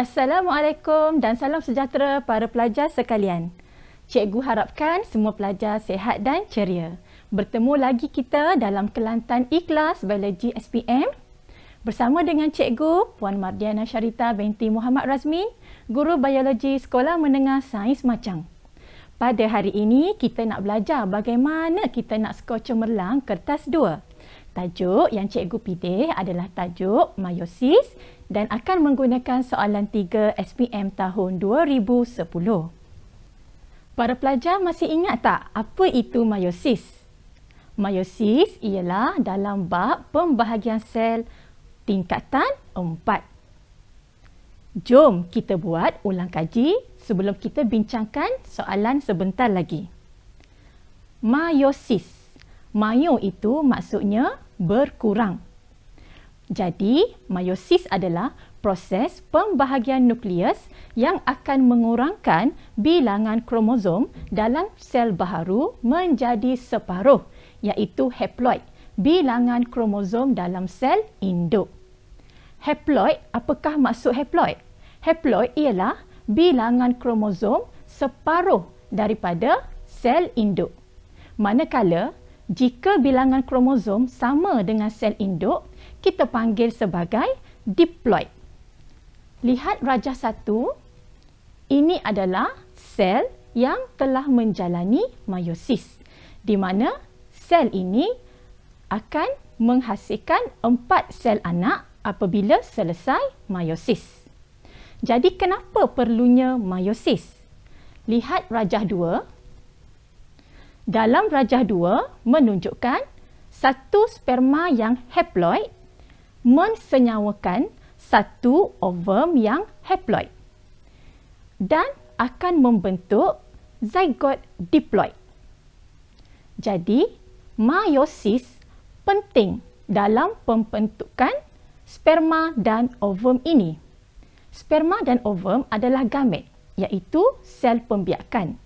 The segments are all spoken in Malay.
Assalamualaikum dan salam sejahtera para pelajar sekalian. Cikgu harapkan semua pelajar sehat dan ceria. Bertemu lagi kita dalam Kelantan Ikhlas Biologi SPM bersama dengan Cikgu Puan Mardiana Syarita binti Muhammad Razmin, Guru Biologi Sekolah Menengah Sains Macang. Pada hari ini, kita nak belajar bagaimana kita nak skor cemerlang kertas 2. Tajuk yang Cikgu pilih adalah tajuk mayosis dan akan menggunakan soalan 3 SPM tahun 2010. Para pelajar masih ingat tak apa itu mayosis? Mayosis ialah dalam bab pembahagian sel tingkatan 4. Jom kita buat ulang kaji sebelum kita bincangkan soalan sebentar lagi. Meiosis. Mayo itu maksudnya berkurang. Jadi, meiosis adalah proses pembahagian nukleus yang akan mengurangkan bilangan kromosom dalam sel baharu menjadi separuh iaitu haploid bilangan kromosom dalam sel induk. Haploid, apakah maksud haploid? Haploid ialah bilangan kromosom separuh daripada sel induk. Manakala, jika bilangan kromosom sama dengan sel induk, kita panggil sebagai diploid. Lihat rajah satu. Ini adalah sel yang telah menjalani meiosis. Di mana sel ini akan menghasilkan empat sel anak apabila selesai meiosis. Jadi kenapa perlunya meiosis? Lihat rajah dua. Dalam rajah dua menunjukkan satu sperma yang haploid mensenyawakan satu ovum yang haploid dan akan membentuk zygote diploid. Jadi meiosis penting dalam pembentukan sperma dan ovum ini. Sperma dan ovum adalah gamet, iaitu sel pembiakan.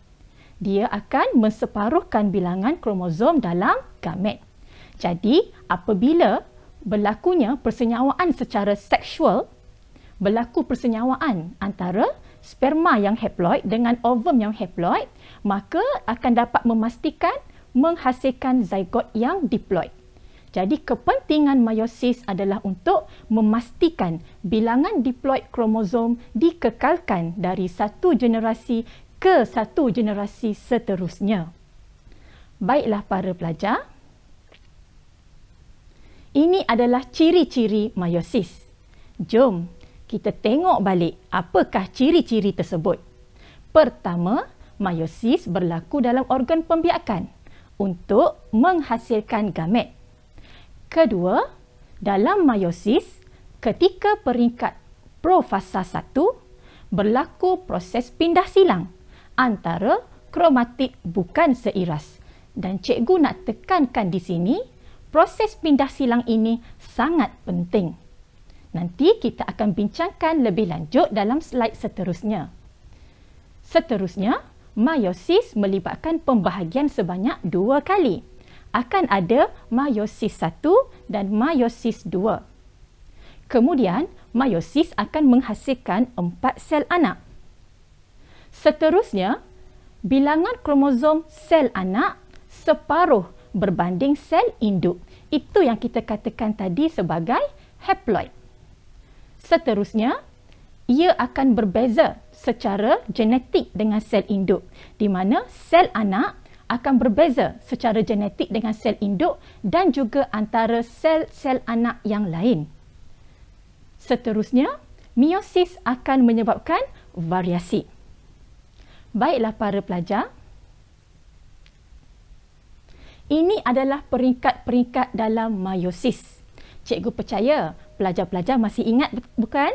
Dia akan menseparuhkan bilangan kromosom dalam gamet. Jadi, apabila berlakunya persenyawaan secara seksual, berlaku persenyawaan antara sperma yang haploid dengan ovum yang haploid, maka akan dapat memastikan menghasilkan zygote yang diploid. Jadi kepentingan meiosis adalah untuk memastikan bilangan diploid kromosom dikekalkan dari satu generasi ke satu generasi seterusnya. Baiklah para pelajar. Ini adalah ciri-ciri meiosis. Jom kita tengok balik apakah ciri-ciri tersebut. Pertama, meiosis berlaku dalam organ pembiakan untuk menghasilkan gamet. Kedua, dalam meiosis, ketika peringkat profasa 1 berlaku proses pindah silang antara kromatik bukan seiras. Dan cikgu nak tekankan di sini, proses pindah silang ini sangat penting. Nanti kita akan bincangkan lebih lanjut dalam slide seterusnya. Seterusnya, meiosis melibatkan pembahagian sebanyak dua kali akan ada meiosis 1 dan meiosis 2. Kemudian, meiosis akan menghasilkan empat sel anak. Seterusnya, bilangan kromosom sel anak separuh berbanding sel induk. Itu yang kita katakan tadi sebagai haploid. Seterusnya, ia akan berbeza secara genetik dengan sel induk di mana sel anak akan berbeza secara genetik dengan sel induk dan juga antara sel-sel anak yang lain. Seterusnya, meiosis akan menyebabkan variasi. Baiklah para pelajar. Ini adalah peringkat-peringkat dalam meiosis. Cikgu percaya pelajar-pelajar masih ingat bukan?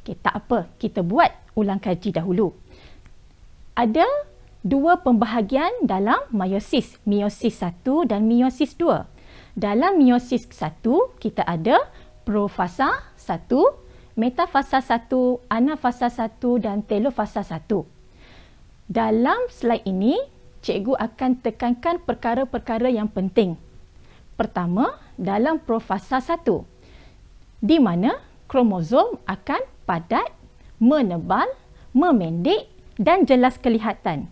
Okey, tak apa. Kita buat ulang kaji dahulu. Ada dua pembahagian dalam meiosis, meiosis 1 dan meiosis 2. Dalam meiosis 1, kita ada profasa 1, metafasa 1, anafasa 1 dan telofasa 1. Dalam slide ini, cikgu akan tekankan perkara-perkara yang penting. Pertama, dalam profasa 1, di mana kromosom akan padat, menebal, memendek dan jelas kelihatan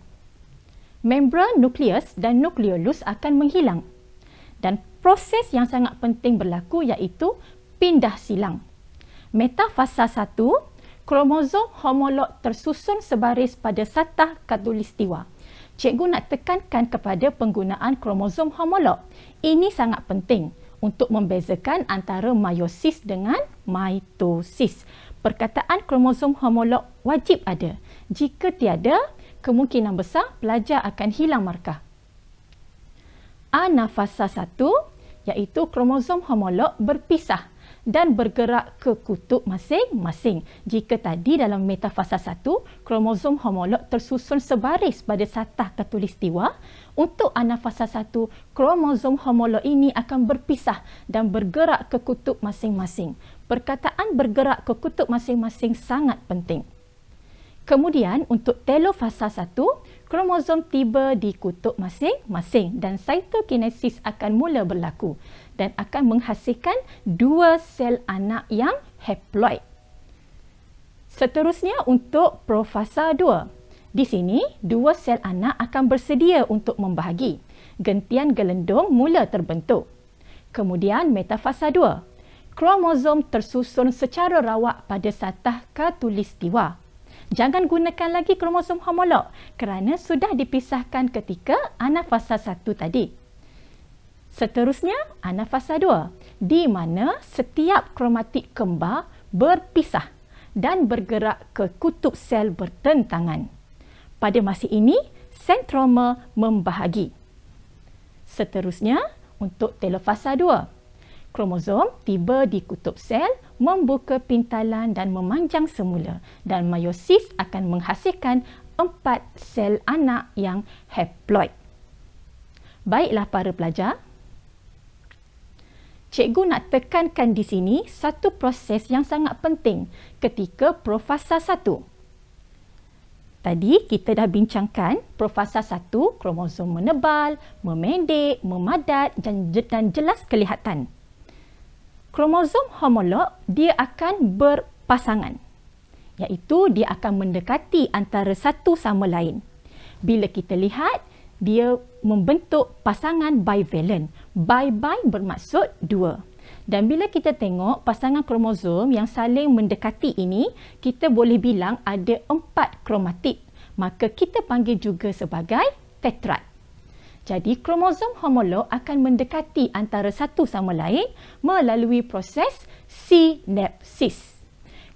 membran nukleus dan nukleolus akan menghilang. Dan proses yang sangat penting berlaku iaitu pindah silang. Metafasa satu, kromosom homolog tersusun sebaris pada sata katulistiwa. Cikgu nak tekankan kepada penggunaan kromosom homolog. Ini sangat penting untuk membezakan antara meiosis dengan mitosis. Perkataan kromosom homolog wajib ada. Jika tiada, kemungkinan besar pelajar akan hilang markah. Anafasa 1 iaitu kromosom homolog berpisah dan bergerak ke kutub masing-masing. Jika tadi dalam metafasa 1, kromosom homolog tersusun sebaris pada satah katulistiwa, untuk anafasa 1, kromosom homolog ini akan berpisah dan bergerak ke kutub masing-masing. Perkataan bergerak ke kutub masing-masing sangat penting. Kemudian untuk telofasa 1, kromosom tiba di kutub masing-masing dan cytokinesis akan mula berlaku dan akan menghasilkan dua sel anak yang haploid. Seterusnya untuk profasa 2. Di sini, dua sel anak akan bersedia untuk membahagi. Gentian gelendong mula terbentuk. Kemudian metafasa 2. Kromosom tersusun secara rawak pada satah katulistiwa jangan gunakan lagi kromosom homolog kerana sudah dipisahkan ketika anafasa satu tadi. Seterusnya, anafasa dua di mana setiap kromatik kembar berpisah dan bergerak ke kutub sel bertentangan. Pada masa ini, sentroma membahagi. Seterusnya, untuk telofasa Kromosom tiba di kutub sel, membuka pintalan dan memanjang semula dan meiosis akan menghasilkan empat sel anak yang haploid. Baiklah para pelajar, Cikgu nak tekankan di sini satu proses yang sangat penting ketika profasa 1. Tadi kita dah bincangkan profasa 1 kromosom menebal, memendek, memadat dan jelas kelihatan kromosom homolog dia akan berpasangan iaitu dia akan mendekati antara satu sama lain. Bila kita lihat dia membentuk pasangan bivalent. Bi-bi bermaksud dua. Dan bila kita tengok pasangan kromosom yang saling mendekati ini, kita boleh bilang ada empat kromatid. Maka kita panggil juga sebagai tetrad. Jadi kromosom homolog akan mendekati antara satu sama lain melalui proses sinapsis.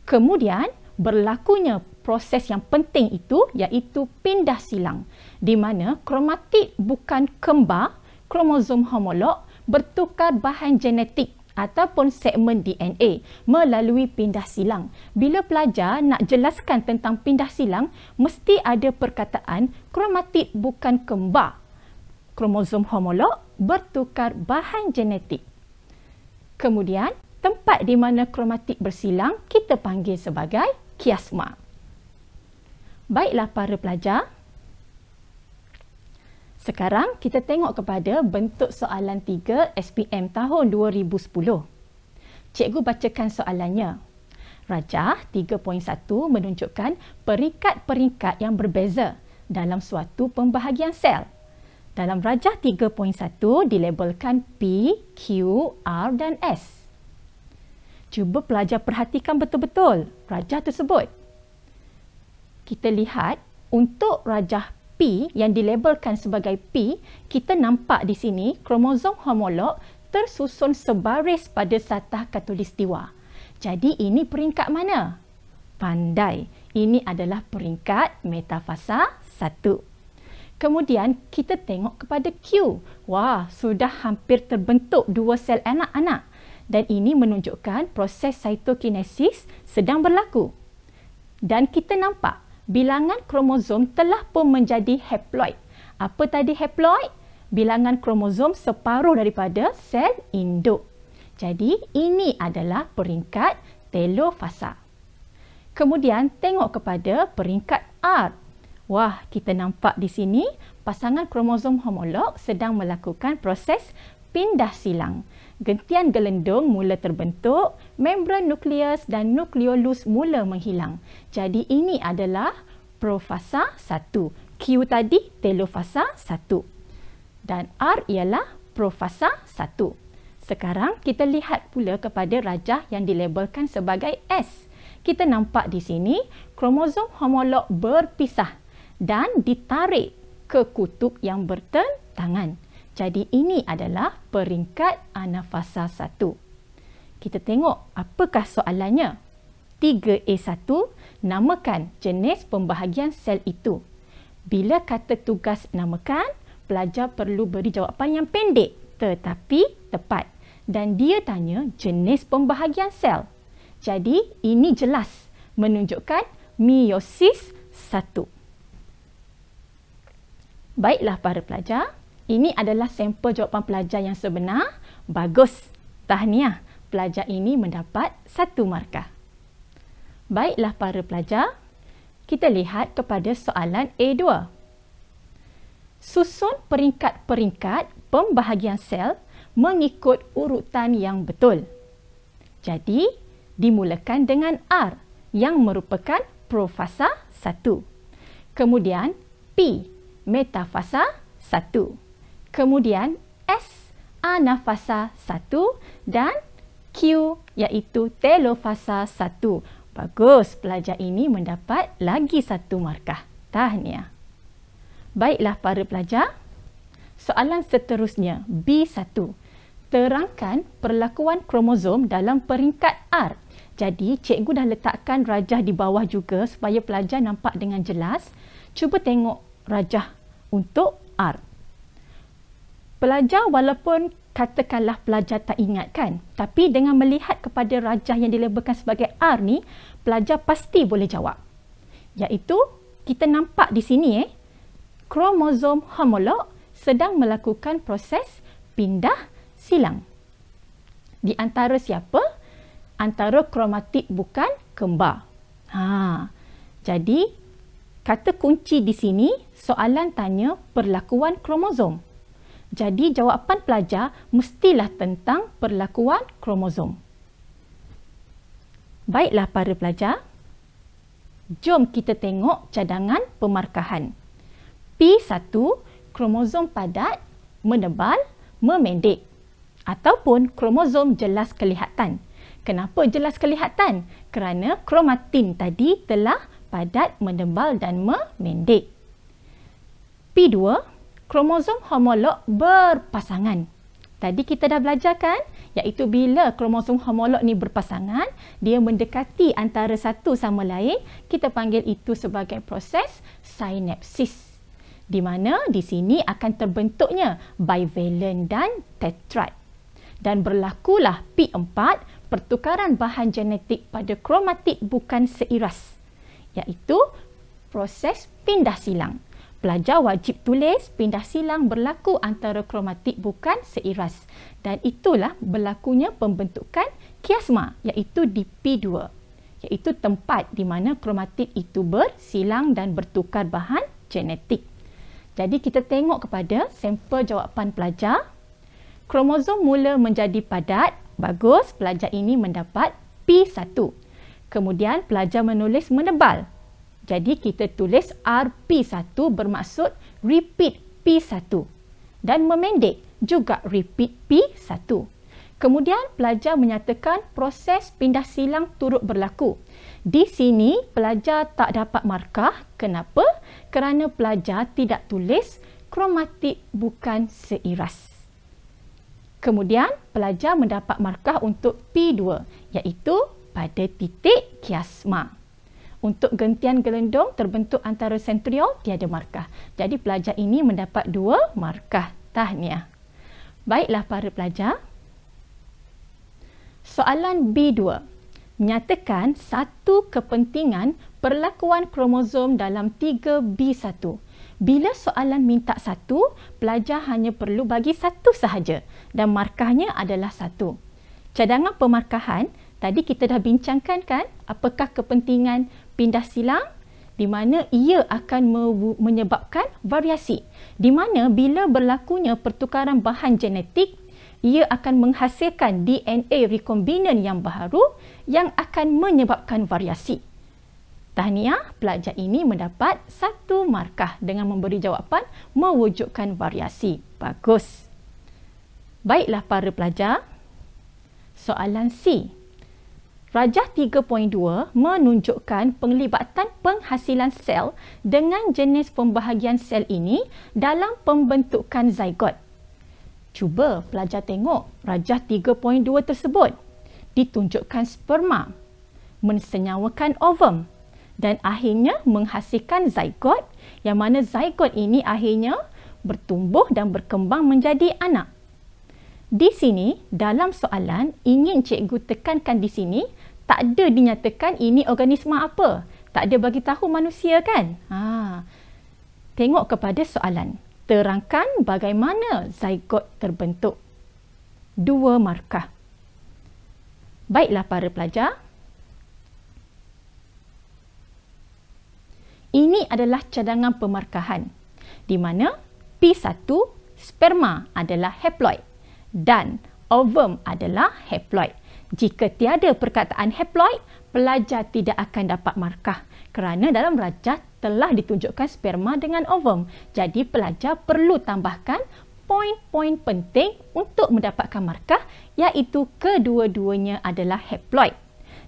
Kemudian berlakunya proses yang penting itu iaitu pindah silang di mana kromatid bukan kembar kromosom homolog bertukar bahan genetik ataupun segmen DNA melalui pindah silang. Bila pelajar nak jelaskan tentang pindah silang, mesti ada perkataan kromatid bukan kembar kromosom homolog bertukar bahan genetik. Kemudian, tempat di mana kromatik bersilang kita panggil sebagai kiasma. Baiklah para pelajar, sekarang kita tengok kepada bentuk soalan 3 SPM tahun 2010. Cikgu bacakan soalannya. Rajah 3.1 menunjukkan peringkat-peringkat yang berbeza dalam suatu pembahagian sel dalam rajah 3.1 dilabelkan P, Q, R dan S. Cuba pelajar perhatikan betul-betul rajah tersebut. Kita lihat untuk rajah P yang dilabelkan sebagai P, kita nampak di sini kromosom homolog tersusun sebaris pada satah katulistiwa. Jadi ini peringkat mana? Pandai. Ini adalah peringkat metafasa 1. Kemudian kita tengok kepada Q. Wah, sudah hampir terbentuk dua sel anak-anak. Dan ini menunjukkan proses cytokinesis sedang berlaku. Dan kita nampak bilangan kromosom telah pun menjadi haploid. Apa tadi haploid? Bilangan kromosom separuh daripada sel induk. Jadi ini adalah peringkat telofasa. Kemudian tengok kepada peringkat R Wah, kita nampak di sini pasangan kromosom homolog sedang melakukan proses pindah silang. Gentian gelendung mula terbentuk, membran nukleus dan nukleolus mula menghilang. Jadi ini adalah profasa 1. Q tadi telofasa 1. Dan R ialah profasa 1. Sekarang kita lihat pula kepada rajah yang dilabelkan sebagai S. Kita nampak di sini kromosom homolog berpisah dan ditarik ke kutub yang bertentangan. Jadi ini adalah peringkat anafasa 1. Kita tengok apakah soalannya. 3A1 namakan jenis pembahagian sel itu. Bila kata tugas namakan, pelajar perlu beri jawapan yang pendek tetapi tepat. Dan dia tanya jenis pembahagian sel. Jadi ini jelas menunjukkan meiosis 1. Baiklah para pelajar, ini adalah sampel jawapan pelajar yang sebenar. Bagus, tahniah pelajar ini mendapat satu markah. Baiklah para pelajar, kita lihat kepada soalan A2. Susun peringkat-peringkat pembahagian sel mengikut urutan yang betul. Jadi, dimulakan dengan R yang merupakan profasa 1. Kemudian, P metafasa 1. Kemudian S anafasa 1 dan Q iaitu telofasa 1. Bagus, pelajar ini mendapat lagi satu markah. Tahniah. Ya. Baiklah para pelajar. Soalan seterusnya B1. Terangkan perlakuan kromosom dalam peringkat R. Jadi, cikgu dah letakkan rajah di bawah juga supaya pelajar nampak dengan jelas. Cuba tengok rajah untuk R. Pelajar walaupun katakanlah pelajar tak ingat kan, tapi dengan melihat kepada rajah yang dilebarkan sebagai R ni, pelajar pasti boleh jawab. Iaitu kita nampak di sini eh, kromosom homolog sedang melakukan proses pindah silang. Di antara siapa? Antara kromatik bukan kembar. Ha. Jadi kata kunci di sini soalan tanya perlakuan kromosom. Jadi jawapan pelajar mestilah tentang perlakuan kromosom. Baiklah para pelajar, jom kita tengok cadangan pemarkahan. P1, kromosom padat, menebal, memendek. Ataupun kromosom jelas kelihatan. Kenapa jelas kelihatan? Kerana kromatin tadi telah padat, mendebal dan memendek. P2, kromosom homolog berpasangan. Tadi kita dah belajar kan, iaitu bila kromosom homolog ni berpasangan, dia mendekati antara satu sama lain, kita panggil itu sebagai proses sinapsis. Di mana di sini akan terbentuknya bivalent dan tetrad. Dan berlakulah P4, pertukaran bahan genetik pada kromatik bukan seiras iaitu proses pindah silang. Pelajar wajib tulis pindah silang berlaku antara kromatik bukan seiras dan itulah berlakunya pembentukan kiasma iaitu DP2 iaitu tempat di mana kromatik itu bersilang dan bertukar bahan genetik. Jadi kita tengok kepada sampel jawapan pelajar. Kromosom mula menjadi padat. Bagus, pelajar ini mendapat P1. Kemudian pelajar menulis menebal. Jadi kita tulis RP1 bermaksud repeat P1 dan memendek juga repeat P1. Kemudian pelajar menyatakan proses pindah silang turut berlaku. Di sini pelajar tak dapat markah. Kenapa? Kerana pelajar tidak tulis kromatik bukan seiras. Kemudian pelajar mendapat markah untuk P2 iaitu pada titik kiasma. Untuk gentian gelendong terbentuk antara sentriol tiada markah. Jadi pelajar ini mendapat dua markah. Tahniah. Baiklah para pelajar. Soalan B2. Menyatakan satu kepentingan perlakuan kromosom dalam 3B1. Bila soalan minta satu, pelajar hanya perlu bagi satu sahaja dan markahnya adalah satu. Cadangan pemarkahan Tadi kita dah bincangkan kan apakah kepentingan pindah silang di mana ia akan menyebabkan variasi. Di mana bila berlakunya pertukaran bahan genetik, ia akan menghasilkan DNA rekombinan yang baru yang akan menyebabkan variasi. Tahniah, pelajar ini mendapat satu markah dengan memberi jawapan mewujudkan variasi. Bagus. Baiklah para pelajar. Soalan C. Rajah 3.2 menunjukkan penglibatan penghasilan sel dengan jenis pembahagian sel ini dalam pembentukan zygote. Cuba pelajar tengok rajah 3.2 tersebut. Ditunjukkan sperma mensenyawakan ovum dan akhirnya menghasilkan zygote yang mana zygote ini akhirnya bertumbuh dan berkembang menjadi anak. Di sini dalam soalan ingin cikgu tekankan di sini tak ada dinyatakan ini organisma apa. Tak ada bagi tahu manusia kan? Ha. Tengok kepada soalan. Terangkan bagaimana zygote terbentuk. Dua markah. Baiklah para pelajar. Ini adalah cadangan pemarkahan di mana P1 sperma adalah haploid dan ovum adalah haploid. Jika tiada perkataan haploid, pelajar tidak akan dapat markah kerana dalam rajah telah ditunjukkan sperma dengan ovum. Jadi pelajar perlu tambahkan poin-poin penting untuk mendapatkan markah iaitu kedua-duanya adalah haploid.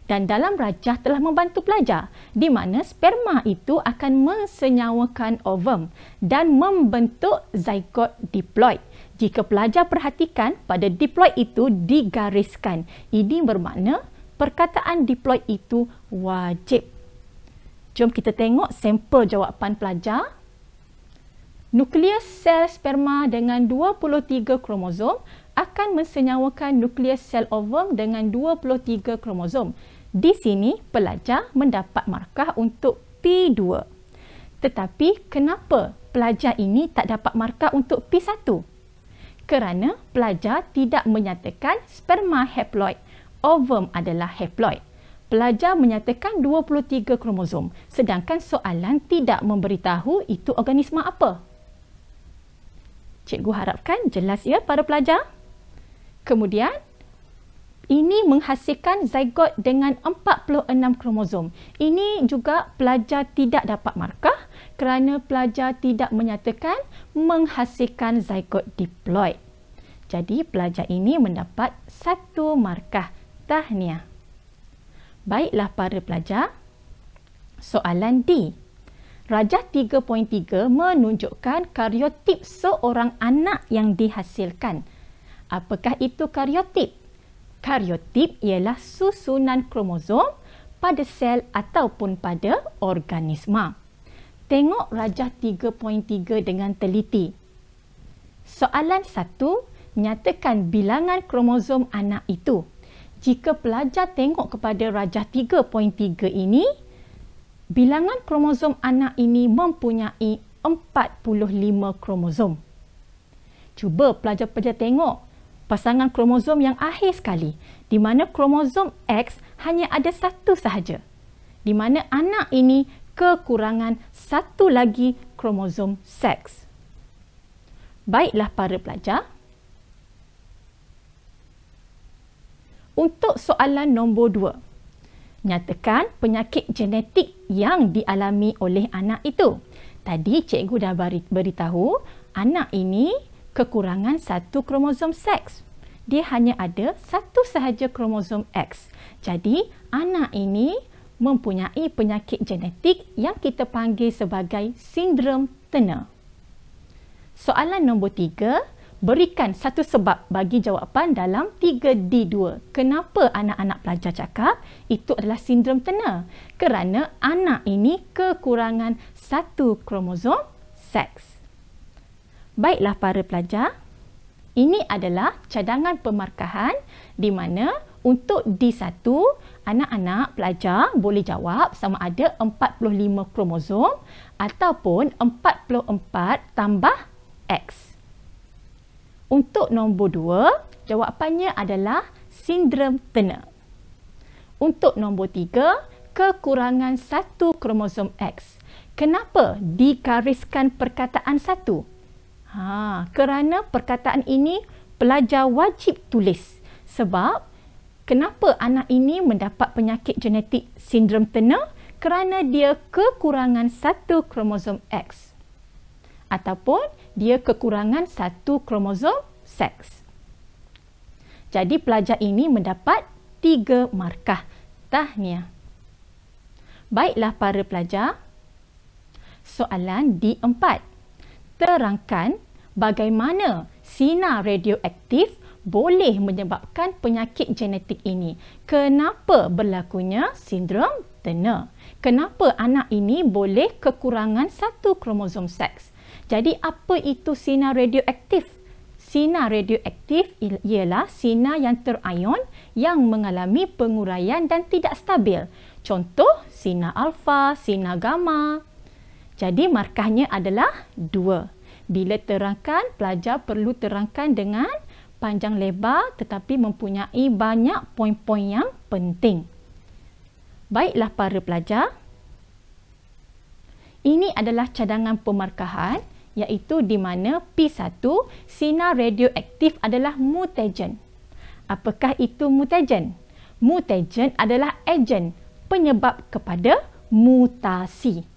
Dan dalam rajah telah membantu pelajar di mana sperma itu akan mensenyawakan ovum dan membentuk zygote diploid jika pelajar perhatikan pada deploy itu digariskan. Ini bermakna perkataan deploy itu wajib. Jom kita tengok sampel jawapan pelajar. Nukleus sel sperma dengan 23 kromosom akan mensenyawakan nukleus sel ovum dengan 23 kromosom. Di sini pelajar mendapat markah untuk P2. Tetapi kenapa pelajar ini tak dapat markah untuk P1? kerana pelajar tidak menyatakan sperma haploid. Ovum adalah haploid. Pelajar menyatakan 23 kromosom sedangkan soalan tidak memberitahu itu organisma apa. Cikgu harapkan jelas ya para pelajar. Kemudian, ini menghasilkan zygote dengan 46 kromosom. Ini juga pelajar tidak dapat markah kerana pelajar tidak menyatakan menghasilkan zygote diploid. Jadi pelajar ini mendapat satu markah. Tahniah. Baiklah para pelajar. Soalan D. Rajah 3.3 menunjukkan karyotip seorang anak yang dihasilkan. Apakah itu karyotip? karyotip ialah susunan kromosom pada sel ataupun pada organisma. Tengok rajah 3.3 dengan teliti. Soalan 1, nyatakan bilangan kromosom anak itu. Jika pelajar tengok kepada rajah 3.3 ini, bilangan kromosom anak ini mempunyai 45 kromosom. Cuba pelajar-pelajar tengok pasangan kromosom yang akhir sekali di mana kromosom X hanya ada satu sahaja di mana anak ini kekurangan satu lagi kromosom sex. Baiklah para pelajar. Untuk soalan nombor dua. Nyatakan penyakit genetik yang dialami oleh anak itu. Tadi cikgu dah beritahu anak ini kekurangan satu kromosom seks. Dia hanya ada satu sahaja kromosom X. Jadi, anak ini mempunyai penyakit genetik yang kita panggil sebagai sindrom Turner. Soalan nombor tiga, berikan satu sebab bagi jawapan dalam 3D2. Kenapa anak-anak pelajar cakap itu adalah sindrom Turner? Kerana anak ini kekurangan satu kromosom seks. Baiklah para pelajar, ini adalah cadangan pemarkahan di mana untuk D1, anak-anak pelajar boleh jawab sama ada 45 kromosom ataupun 44 tambah X. Untuk nombor 2, jawapannya adalah sindrom Turner. Untuk nombor 3, kekurangan satu kromosom X. Kenapa dikariskan perkataan satu? Ha, kerana perkataan ini pelajar wajib tulis sebab kenapa anak ini mendapat penyakit genetik sindrom tenar kerana dia kekurangan satu kromosom X ataupun dia kekurangan satu kromosom sex Jadi pelajar ini mendapat tiga markah. Tahniah. Baiklah para pelajar. Soalan D4. Terangkan bagaimana sinar radioaktif boleh menyebabkan penyakit genetik ini. Kenapa berlakunya sindrom Turner? Kenapa anak ini boleh kekurangan satu kromosom seks? Jadi apa itu sinar radioaktif? Sinar radioaktif ialah sinar yang terion yang mengalami penguraian dan tidak stabil. Contoh sinar alfa, sinar gamma. Jadi markahnya adalah 2. Bila terangkan, pelajar perlu terangkan dengan panjang lebar tetapi mempunyai banyak poin-poin yang penting. Baiklah para pelajar. Ini adalah cadangan pemarkahan iaitu di mana P1 sinar radioaktif adalah mutagen. Apakah itu mutagen? Mutagen adalah agen penyebab kepada mutasi.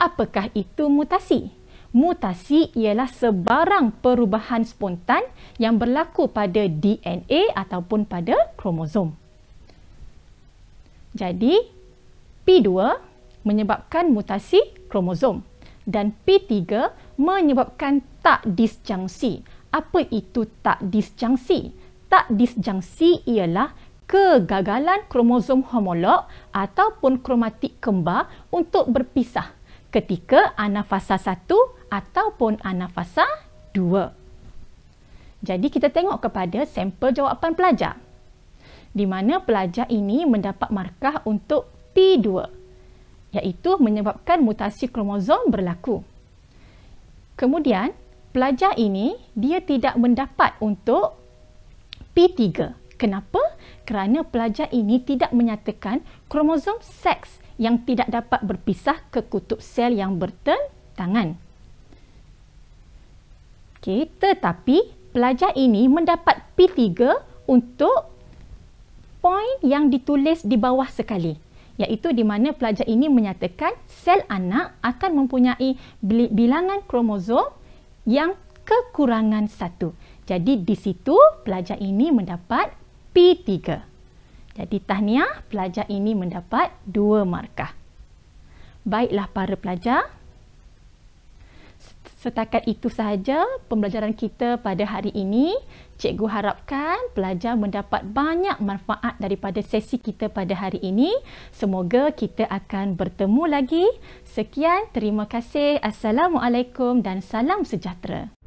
Apakah itu mutasi? Mutasi. Mutasi ialah sebarang perubahan spontan yang berlaku pada DNA ataupun pada kromosom. Jadi P2 menyebabkan mutasi kromosom dan P3 menyebabkan tak disjungsi. Apa itu tak disjungsi? Tak disjungsi ialah kegagalan kromosom homolog ataupun kromatik kembar untuk berpisah ketika anafasa 1 ataupun anafasa 2. Jadi kita tengok kepada sampel jawapan pelajar. Di mana pelajar ini mendapat markah untuk P2 iaitu menyebabkan mutasi kromosom berlaku. Kemudian, pelajar ini dia tidak mendapat untuk P3. Kenapa? Kerana pelajar ini tidak menyatakan kromosom seks yang tidak dapat berpisah ke kutub sel yang bertentangan. Okay, tetapi pelajar ini mendapat P3 untuk poin yang ditulis di bawah sekali. Iaitu di mana pelajar ini menyatakan sel anak akan mempunyai bilangan kromosom yang kekurangan satu. Jadi di situ pelajar ini mendapat P3. Jadi tahniah pelajar ini mendapat dua markah. Baiklah para pelajar. Setakat itu sahaja pembelajaran kita pada hari ini. Cikgu harapkan pelajar mendapat banyak manfaat daripada sesi kita pada hari ini. Semoga kita akan bertemu lagi. Sekian, terima kasih. Assalamualaikum dan salam sejahtera.